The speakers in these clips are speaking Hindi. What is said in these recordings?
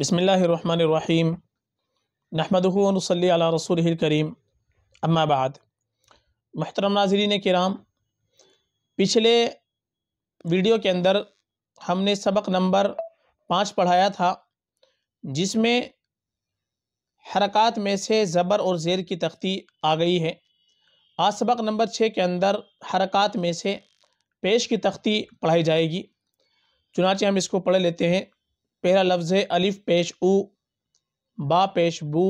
बसमीम नहमदनसली रसूल करीम अम्माबाद महतरम नाजरीन कराम पिछले वीडियो के अंदर हमने सबक नंबर पाँच पढ़ाया था जिसमें हरकत में से ज़बर और ज़ेर की तख्ती आ गई है आज सबक नंबर छः के अंदर हरकत में से पेश की तख्ती पढ़ाई जाएगी चुनाचे हम इसको पढ़ लेते हैं पहला लफ्ज़ है अलिफ पेश ऊ बा पेश बू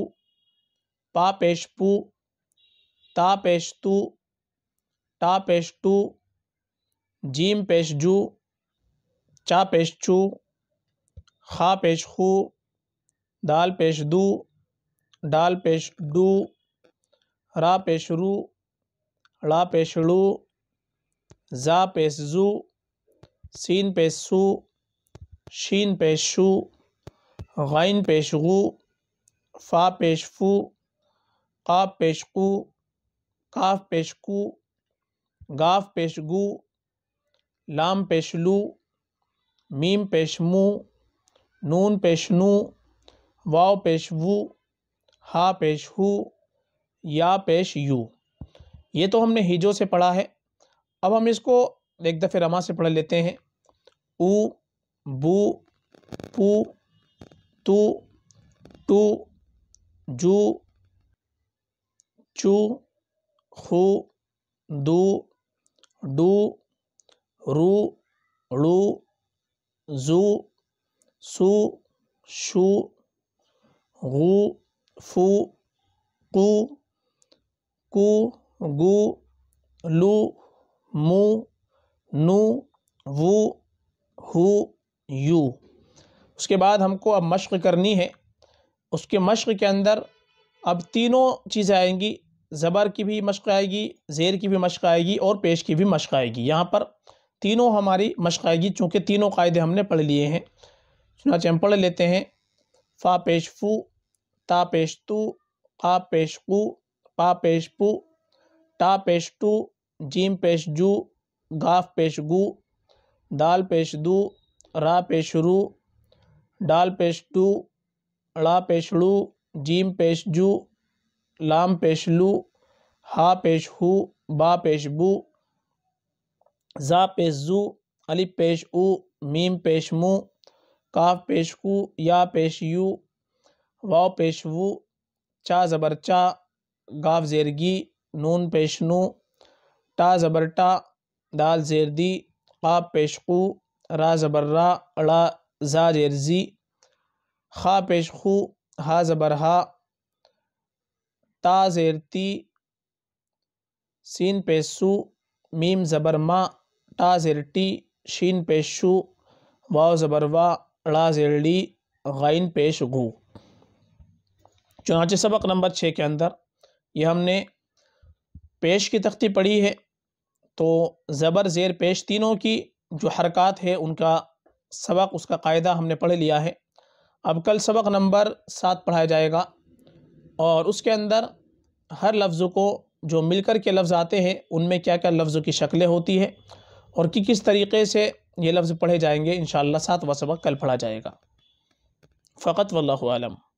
पा पेश पू ता पेश तू टा पेश टू जीम पेश जू चा पेश चू खा पेश खू दाल पेश दू डाल पेश डू रा पेश रू ला पेश लू जा पेश जू सीन पेश सू शीन पेश शू गैन पेश गु फ़ा पेश फू काफ पेश कु काफ पेश कु गाफ पेश गु लाम पेश मीम पेश मु नून पेश नू वाव पेश हा पेश हु या पेश यू ये तो हमने हिजो से पढ़ा है अब हम इसको एक दफ़े रमा से पढ़ लेते हैं ऊ बू पू तू टू जू चू हु दू डू रू ड़ू जू सू शू गू फू कू कू गू लू मू नू वू हु यू उसके बाद हमको अब मश्क़ करनी है उसके मश्क़ के अंदर अब तीनों चीज़ें आएंगी ज़बर की भी मश्क़ आएगी ज़ेर की भी मश्क़ आएगी और पेश की भी मश्क़ आएगी यहाँ पर तीनों हमारी मश्क़ आएगी चूँकि तीनों कायदे हमने पढ़ लिए हैं चुनाच हम पढ़ लेते हैं फ़ा पेश फू ता पेश तू का पेश कू पा पेश पू टा पेश टू जीम पेश जू गाफ पेश गू दाल पेश दू रा पेश रू डाल पेश टू ड़ा पेश लू जीम पेश जू लाम पेश लू हा पेश हु बा पेश बू ज़ा पेश जू अलिप पेश ऊ मीम पेश काफ पेश या पेश यू वाव पेश चा ज़बर चा गाव ज़ेरगी नून पेश नू टा ज़बर टा दाल ज़ेर दी काफ पेश रा ज़बर्रा अड़ा ज़ा जेरजी खा पेश खू हा ज़बरहा ता ज़ेरती सीन पेशु मीम ज़बरमा टा ज़ेरटी शीन पेशु वाव ज़बरवा अड़ा ज़ेरली गाइन पेश गू चुनाचे सबक नंबर छः के अंदर ये हमने पेश की तख्ती पढ़ी है तो ज़बर ज़ेर पेश तीनों की जो हरकत है उनका सबक उसका कायदा हमने पढ़ लिया है अब कल सबक नंबर सात पढ़ाया जाएगा और उसके अंदर हर लफ्ज़ को जो मिलकर के लफ्ज़ आते हैं उनमें क्या क्या लफ्ज़ों की शक्लें होती है और कि किस तरीके से ये लफ्ज़ पढ़े जाएंगे इन शाला सातवा सबक कल पढ़ा जाएगा फ़कत वल्लम